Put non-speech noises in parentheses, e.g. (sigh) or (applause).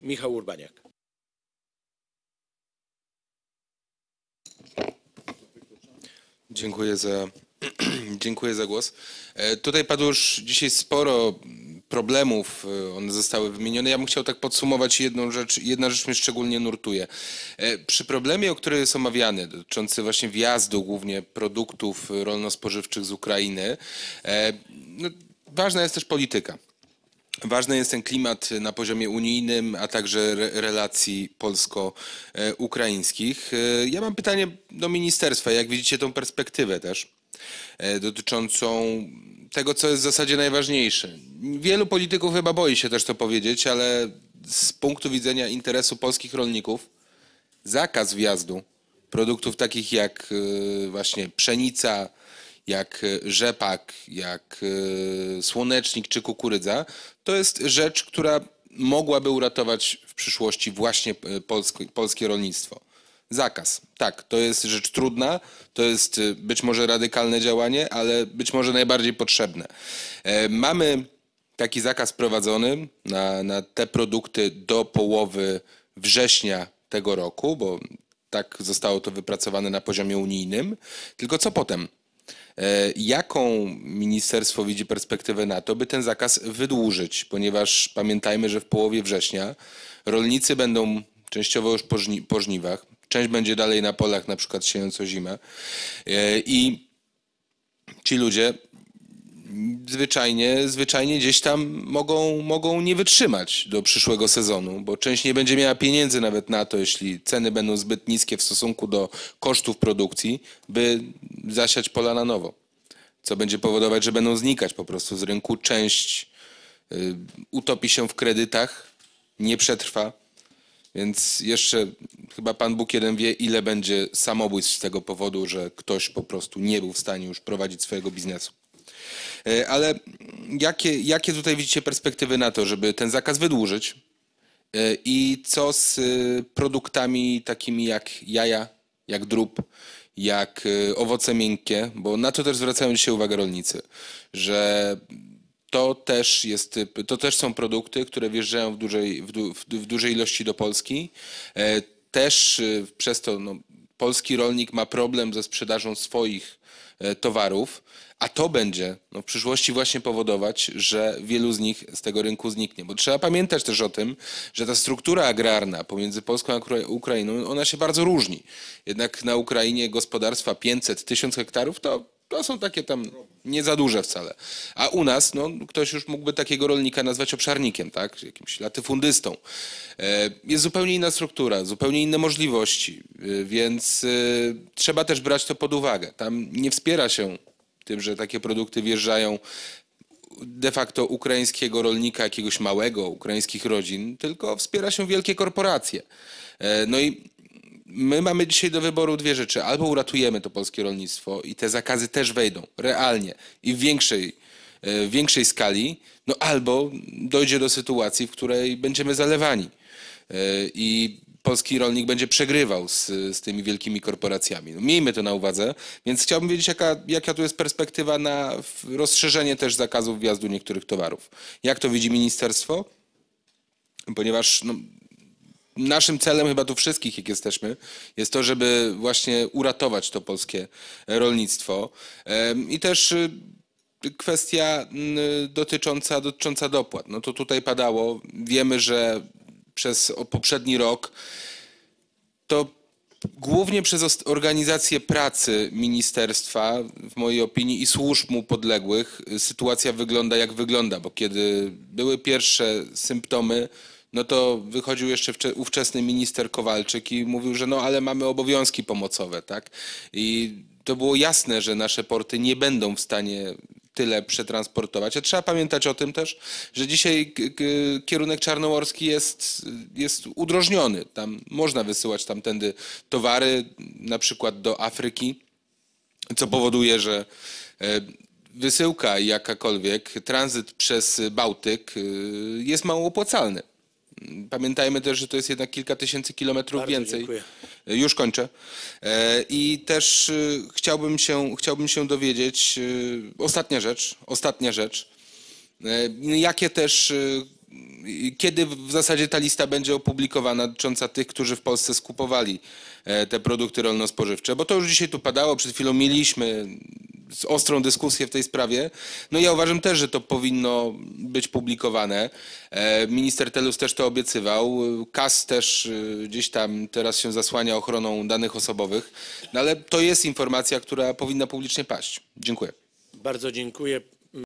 Michał Urbaniak. Dziękuję za, (clears throat) dziękuję za głos. E, tutaj padło już dzisiaj sporo problemów, e, one zostały wymienione. Ja bym chciał tak podsumować jedną rzecz. Jedna rzecz mnie szczególnie nurtuje. E, przy problemie, o który jest omawiany, dotyczący właśnie wjazdu głównie produktów rolno-spożywczych z Ukrainy, no, ważna jest też polityka. Ważny jest ten klimat na poziomie unijnym, a także relacji polsko-ukraińskich. E, ja mam pytanie do ministerstwa. Jak widzicie tą perspektywę też e, dotyczącą tego, co jest w zasadzie najważniejsze? Wielu polityków chyba boi się też to powiedzieć, ale z punktu widzenia interesu polskich rolników, zakaz wjazdu produktów takich jak e, właśnie pszenica, jak e, rzepak, jak e, słonecznik czy kukurydza, to jest rzecz, która mogłaby uratować w przyszłości właśnie e, polskie, polskie rolnictwo. Zakaz. Tak, to jest rzecz trudna, to jest być może radykalne działanie, ale być może najbardziej potrzebne. Mamy taki zakaz prowadzony na, na te produkty do połowy września tego roku, bo tak zostało to wypracowane na poziomie unijnym. Tylko co potem? E, jaką ministerstwo widzi perspektywę na to, by ten zakaz wydłużyć? Ponieważ pamiętajmy, że w połowie września rolnicy będą częściowo już po, żni po żniwach, część będzie dalej na polach, na przykład siejąc zima, zimę. E, I ci ludzie zwyczajnie, zwyczajnie gdzieś tam mogą, mogą nie wytrzymać do przyszłego sezonu, bo część nie będzie miała pieniędzy nawet na to, jeśli ceny będą zbyt niskie w stosunku do kosztów produkcji, by zasiać pola na nowo. Co będzie powodować, że będą znikać po prostu z rynku. Część y, utopi się w kredytach, nie przetrwa. Więc jeszcze chyba Pan Bóg jeden wie, ile będzie samobójstw z tego powodu, że ktoś po prostu nie był w stanie już prowadzić swojego biznesu. E, ale jakie, jakie tutaj widzicie perspektywy na to, żeby ten zakaz wydłużyć? E, I co z e, produktami takimi jak jaja, jak drób, jak owoce miękkie? Bo na to też zwracają dzisiaj uwagę rolnicy, że to też, jest, to też są produkty, które wjeżdżają w dużej, w, w dużej ilości do Polski. Też przez to no, polski rolnik ma problem ze sprzedażą swoich E, towarów, a to będzie no, w przyszłości właśnie powodować, że wielu z nich z tego rynku zniknie. Bo trzeba pamiętać też o tym, że ta struktura agrarna pomiędzy Polską a Ukrainą, ona się bardzo różni. Jednak na Ukrainie gospodarstwa 500-1000 hektarów to to są takie tam nie za duże wcale. A u nas, no, ktoś już mógłby takiego rolnika nazwać obszarnikiem, tak? Jakimś latyfundystą. E, jest zupełnie inna struktura, zupełnie inne możliwości, e, więc e, trzeba też brać to pod uwagę. Tam nie wspiera się tym, że takie produkty wjeżdżają de facto ukraińskiego rolnika, jakiegoś małego, ukraińskich rodzin, tylko wspiera się wielkie korporacje. No i my mamy dzisiaj do wyboru dwie rzeczy. Albo uratujemy to polskie rolnictwo i te zakazy też wejdą, realnie i w większej, e, w większej skali, no albo dojdzie do sytuacji, w której będziemy zalewani. E, I polski rolnik będzie przegrywał z, z tymi wielkimi korporacjami. No, miejmy to na uwadze. Więc chciałbym wiedzieć, jaka, jaka tu jest perspektywa na rozszerzenie też zakazów wjazdu niektórych towarów. Jak to widzi ministerstwo? Ponieważ no, naszym celem chyba tu wszystkich, jak jesteśmy, jest to, żeby właśnie uratować to polskie rolnictwo. I też y, kwestia dotycząca, dotycząca dopłat. No to tutaj padało. Wiemy, że przez poprzedni rok to głównie przez organizację pracy ministerstwa, w mojej opinii, i służb mu podległych y, sytuacja wygląda jak wygląda, bo kiedy były pierwsze symptomy, no to wychodził jeszcze ówczesny minister Kowalczyk i mówił, że no ale mamy obowiązki pomocowe, tak? I to było jasne, że nasze porty nie będą w stanie tyle przetransportować. A trzeba pamiętać o tym też, że dzisiaj kierunek czarnomorski jest, jest udrożniony. Tam można wysyłać tamtędy towary, na przykład do Afryki, co powoduje, że e, wysyłka jakakolwiek, tranzyt przez Bałtyk y, jest mało opłacalny. Pamiętajmy też, że to jest jednak kilka tysięcy kilometrów Bardzo więcej. Dziękuję. E, już kończę. E, I też e, chciałbym się, chciałbym się dowiedzieć, ostatnia rzecz, ostatnia rzecz, jakie też kiedy w zasadzie ta lista będzie opublikowana dotycząca tych, którzy w Polsce skupowali te produkty rolno-spożywcze? Bo to już dzisiaj tu padało, przed chwilą mieliśmy ostrą dyskusję w tej sprawie. No ja uważam też, że to powinno być publikowane. E, minister Telus też to obiecywał. KAS też e, gdzieś tam teraz się zasłania ochroną danych osobowych. No ale to jest informacja, która powinna publicznie paść. Dziękuję. Bardzo dziękuję.